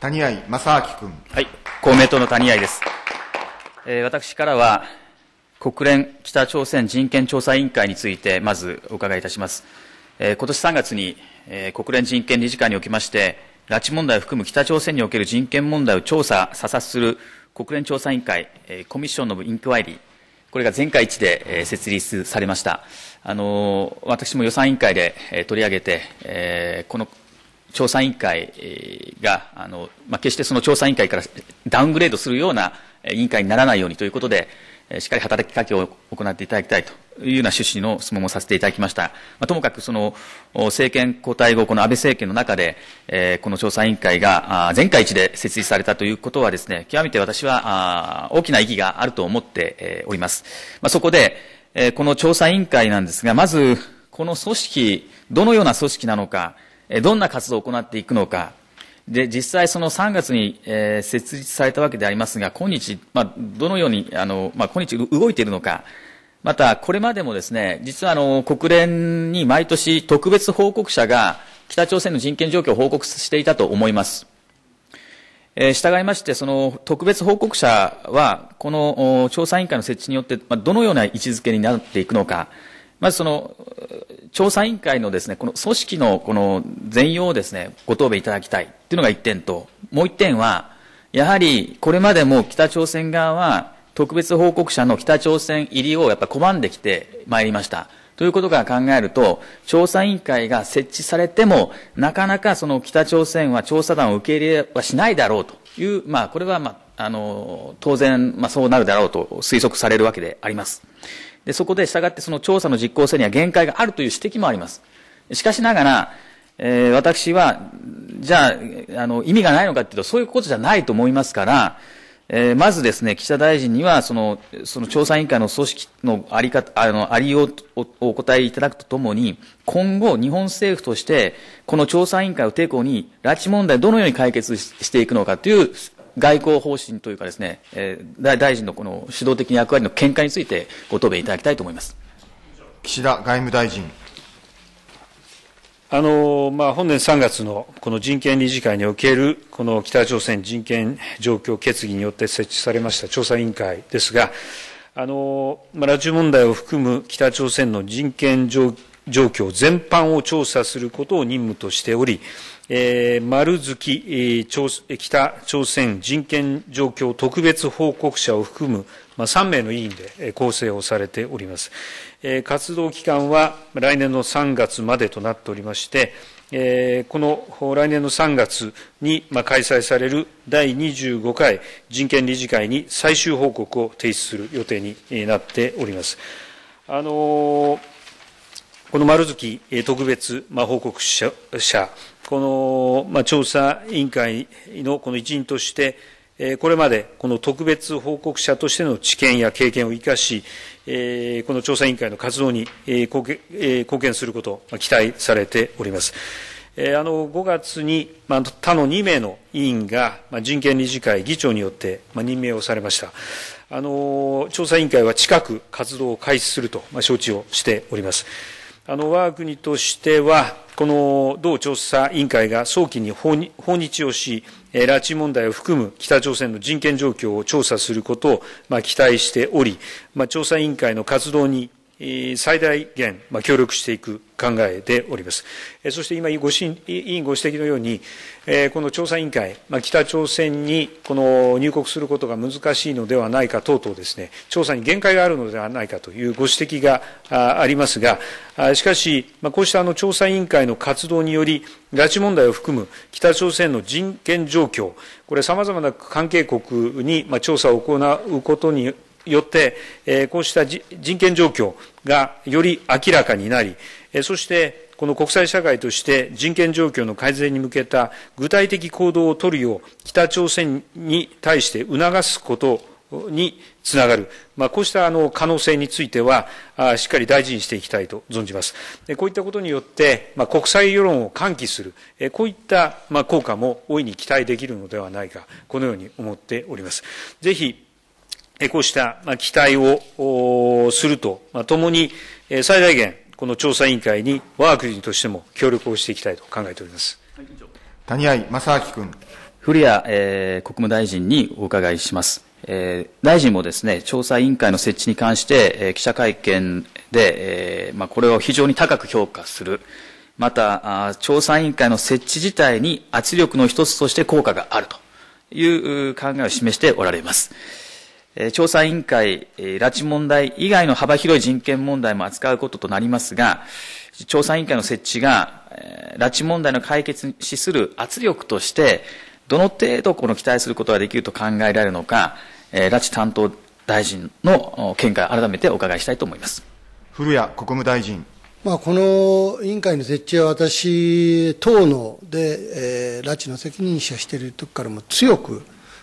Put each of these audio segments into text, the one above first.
谷合正明君。はい、公明党の谷合です。えー、私からは、国連北朝鮮人権調査委員会について、まずお伺いいたします。えー、今年3月に、えー、国連人権理事会におきまして、拉致問題を含む北朝鮮における人権問題を調査、査察する国連調査委員会、えー、コミッションのインクワイリー、これが全会一致で、えー、設立されました。あのー、私も予算委員会で、えー、取り上げて、えー、この調査委員会が、あの、まあ、決してその調査委員会からダウングレードするような委員会にならないようにということで、しっかり働きかけを行っていただきたいというような趣旨の質問もさせていただきました。まあ、ともかくその政権交代後、この安倍政権の中で、えー、この調査委員会が全会一致で設立されたということはですね、極めて私は大きな意義があると思っております。まあ、そこで、えー、この調査委員会なんですが、まず、この組織、どのような組織なのか、どんな活動を行っていくのか、で、実際その3月に、え設立されたわけでありますが、今日、まあ、どのように、あの、まあ、今日動いているのか、また、これまでもですね、実はあの、国連に毎年特別報告者が北朝鮮の人権状況を報告していたと思います。え従いまして、その特別報告者は、この調査委員会の設置によって、まあ、どのような位置づけになっていくのか、まずその、調査委員会のですね、この組織のこの全容をですね、ご答弁いただきたいというのが1点と、もう1点は、やはりこれまでも北朝鮮側は特別報告者の北朝鮮入りをやっぱ拒んできてまいりました。ということから考えると、調査委員会が設置されても、なかなかその北朝鮮は調査団を受け入れはしないだろうという、まあ、これは、まあ、あの、当然、まあ、そうなるだろうと推測されるわけであります。で、そこで従ってその調査の実効性には限界があるという指摘もあります。しかしながら、えー、私は、じゃあ、あの、意味がないのかっていうと、そういうことじゃないと思いますから、えー、まずですね、岸田大臣には、その、その調査委員会の組織のあり方、あの、ありようをお答えいただくとともに、今後、日本政府として、この調査委員会を抵抗に、拉致問題をどのように解決していくのかという外交方針というかですね、えー、大臣のこの主導的な役割の見解についてご答弁いただきたいと思います。岸田外務大臣。あのまあ、本年3月のこの人権理事会におけるこの北朝鮮人権状況決議によって設置されました調査委員会ですが、あのまあ、拉致問題を含む北朝鮮の人権状況全般を調査することを任務としており、え丸月、え北朝鮮人権状況特別報告者を含む、まあ、3名の委員で構成をされております、え活動期間は来年の3月までとなっておりましてえこの来年の3月に、まあ、開催される第25回人権理事会に最終報告を提出する予定になっております。あのーこの丸月特別報告者、この調査委員会のこの一員として、これまでこの特別報告者としての知見や経験を生かし、この調査委員会の活動に貢献することを期待されております。あの5月に他の2名の委員が人権理事会議長によって任命をされました。あの調査委員会は近く活動を開始すると承知をしております。あの、我が国としては、この同調査委員会が早期に訪日をし、拉致問題を含む北朝鮮の人権状況を調査することを、まあ、期待しており、まあ、調査委員会の活動に最大限協力していく考えでおります。そして今ご委員ご指摘のように、この調査委員会、北朝鮮にこの入国することが難しいのではないか等々ですね、調査に限界があるのではないかというご指摘がありますが、しかし、こうしたあの調査委員会の活動により、拉致問題を含む北朝鮮の人権状況、これ、さまざまな関係国に調査を行うことによって、こうした人権状況がより明らかになり、そしてこの国際社会として人権状況の改善に向けた具体的行動を取るよう北朝鮮に対して促すことにつながる、まあ、こうしたあの可能性については、しっかり大事にしていきたいと存じます。こういったことによって、まあ、国際世論を喚起する、こういったまあ効果も大いに期待できるのではないか、このように思っております。ぜひこうした期待をするとともに、最大限、この調査委員会に我が国としても協力をしていきたいと考えております。谷合正明君。古谷、えー、国務大臣にお伺いします。えー、大臣もですね、調査委員会の設置に関して、えー、記者会見で、えーまあ、これを非常に高く評価する。また、調査委員会の設置自体に圧力の一つとして効果があるという考えを示しておられます。調査委員会、拉致問題以外の幅広い人権問題も扱うこととなりますが、調査委員会の設置が、拉致問題の解決に資する圧力として、どの程度この期待することができると考えられるのか、拉致担当大臣の見解、改めてお伺いしたいと思います古谷国務大臣。まあ、この委員会の設置は私、党ので、えー、拉致の責任者しているとこからも強く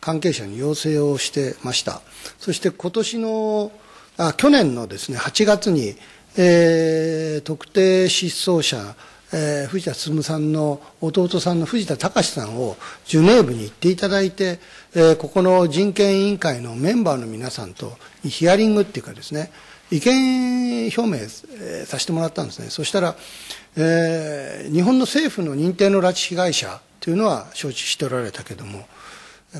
関係者に要請をしてました。そして今年の、あ去年のですね、8月に、えー、特定失踪者、えー、藤田進さんの弟さんの藤田隆さんをジュネーブに行っていただいて、えー、ここの人権委員会のメンバーの皆さんとヒアリングっていうかですね、意見表明、えさせてもらったんですね。そしたら、えー、日本の政府の認定の拉致被害者というのは承知しておられたけども、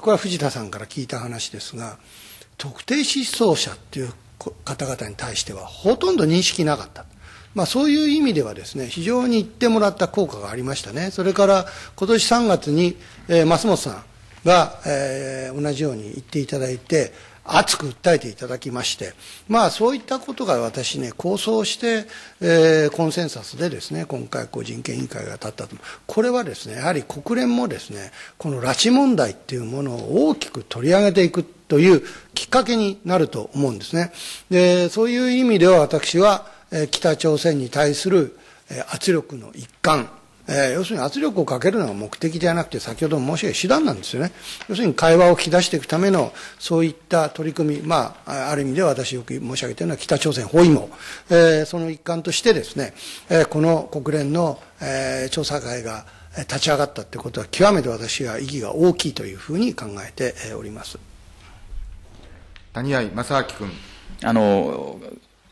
これは藤田さんから聞いた話ですが特定失踪者っていう方々に対してはほとんど認識なかった。まあ、そういう意味ではですね非常に言ってもらった効果がありましたね、それから今年3月に、えー、増本さんが、えー、同じように言っていただいて、熱く訴えていただきまして、まあ、そういったことが私ね、構想して、えー、コンセンサスでですね、今回、こう人権委員会が立ったと。これはですね、やはり国連もですね、この拉致問題っていうものを大きく取り上げていくというきっかけになると思うんですね。で、そういう意味では私は、えー、北朝鮮に対する、えー、圧力の一環、えー、要するに圧力をかけるのが目的じゃなくて、先ほども申し上げ手段なんですよね。要するに会話を引き出していくための、そういった取り組み、まあ、ある意味で私よく申し上げているのは北朝鮮包囲網、えー、その一環としてですね、えー、この国連の、えー、調査会が立ち上がったということは、極めて私は意義が大きいというふうに考えております。谷合正明君。あの、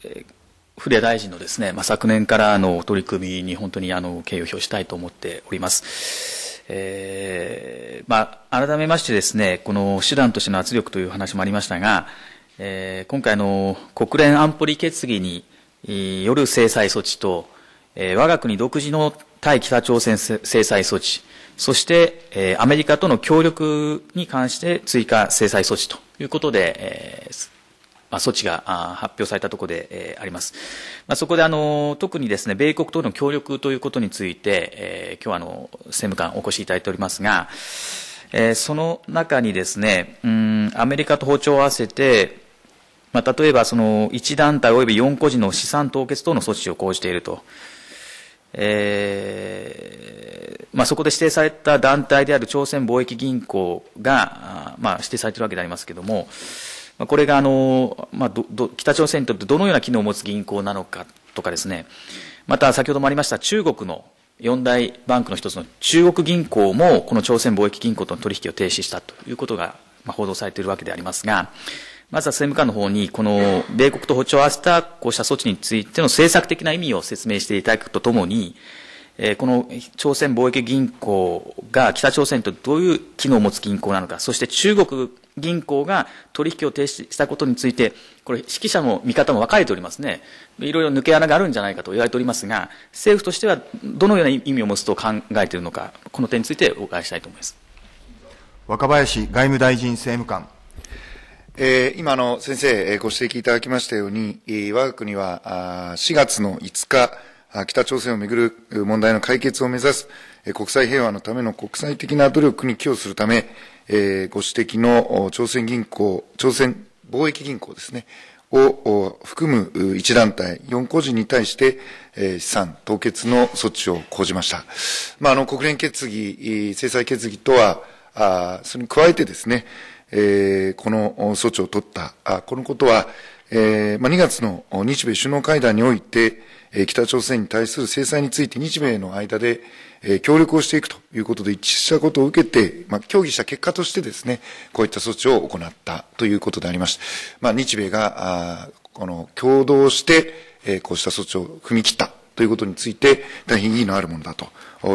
えー古大臣のですね、まあ、昨年からの取り組みに本当にあの敬意を表したいと思っております。えー、まあ、改めましてですね、この手段としての圧力という話もありましたが、えー、今回の国連安保理決議による制裁措置と、えー、我が国独自の対北朝鮮制裁措置、そして、えー、アメリカとの協力に関して追加制裁措置ということで、えー、まあ、措置が発表されたところで、えー、あります。まあ、そこであの特にですね米国との協力ということについて、えー、今日はあの政務官お越しいただいておりますが、えー、その中にですねうんアメリカと包丁を合わせてまあ、例えばその1団体及び4個人の資産凍結等の措置を講じていると。えーまあ、そこで指定された団体である朝鮮貿易銀行が、まあ、指定されているわけでありますけれども、まあ、これがあの、まあど、ど北朝鮮にとってどのような機能を持つ銀行なのかとかですね、また先ほどもありました中国の四大バンクの一つの中国銀行もこの朝鮮貿易銀行との取引を停止したということが報道されているわけでありますが、まずは政務官の方に、この米国と歩調を合わせたこうした措置についての政策的な意味を説明していただくとともに、この朝鮮貿易銀行が北朝鮮とどういう機能を持つ銀行なのか、そして中国銀行が取引を停止したことについて、これ、指揮者も見方も分かれておりますね。いろいろ抜け穴があるんじゃないかと言われておりますが、政府としてはどのような意味を持つと考えているのか、この点についてお伺いしたいと思います。若林外務大臣政務官。えー、今の先生、ご指摘いただきましたように、我が国は4月の5日、北朝鮮をめぐる問題の解決を目指す国際平和のための国際的な努力に寄与するため、えー、ご指摘の朝鮮銀行、朝鮮貿易銀行ですね、を含む1団体、4個人に対して、えー、資産凍結の措置を講じました。まあ、あの、国連決議、制裁決議とは、あそれに加えてですね、えー、この措置を取った、あこのことは、えーまあ、2月の日米首脳会談において、北朝鮮に対する制裁について日米の間で協力をしていくということで一致したことを受けて、まあ、協議した結果としてですね、こういった措置を行ったということでありまして、まあ、日米が、この共同して、こうした措置を踏み切ったということについて、大変意義のあるものだと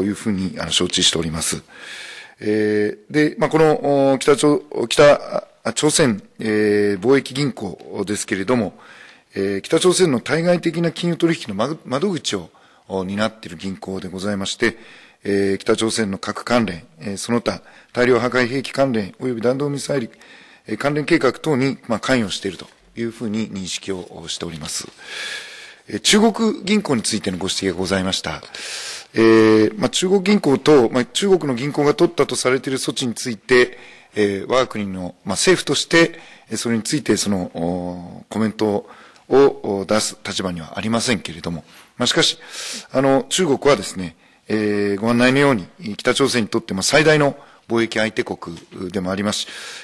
いうふうに承知しております。えで、まあ、この北朝、北朝鮮、え貿易銀行ですけれども、え北朝鮮の対外的な金融取引の窓口を担っている銀行でございまして、え北朝鮮の核関連、えその他大量破壊兵器関連及び弾道ミサイル、え関連計画等に、ま関与しているというふうに認識をしております。え中国銀行についてのご指摘がございました。えま中国銀行と、ま中国の銀行が取ったとされている措置について、え我が国の、ま政府として、それについてそのコメントをを出す立場にはありませんけれども、まあ、しかし、あの、中国はですね、えー、ご案内のように、北朝鮮にとっても最大の貿易相手国でもあります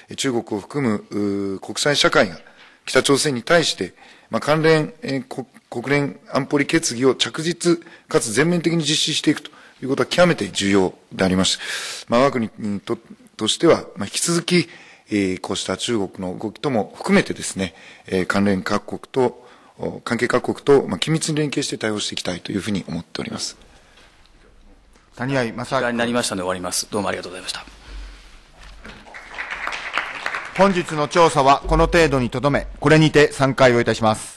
し、中国を含む国際社会が北朝鮮に対して、まあ、関連、えー、国連安保理決議を着実かつ全面的に実施していくということは極めて重要であります。まあ、我が国ととしては、まあ、引き続き、えこうした中国の動きとも含めてですね、え関連各国と、関係各国と、まあ、緊密に連携して対応していきたいというふうに思っております。谷合正明。になりましたので終わります。どうもありがとうございました。本日の調査はこの程度にとどめ、これにて散会をいたします。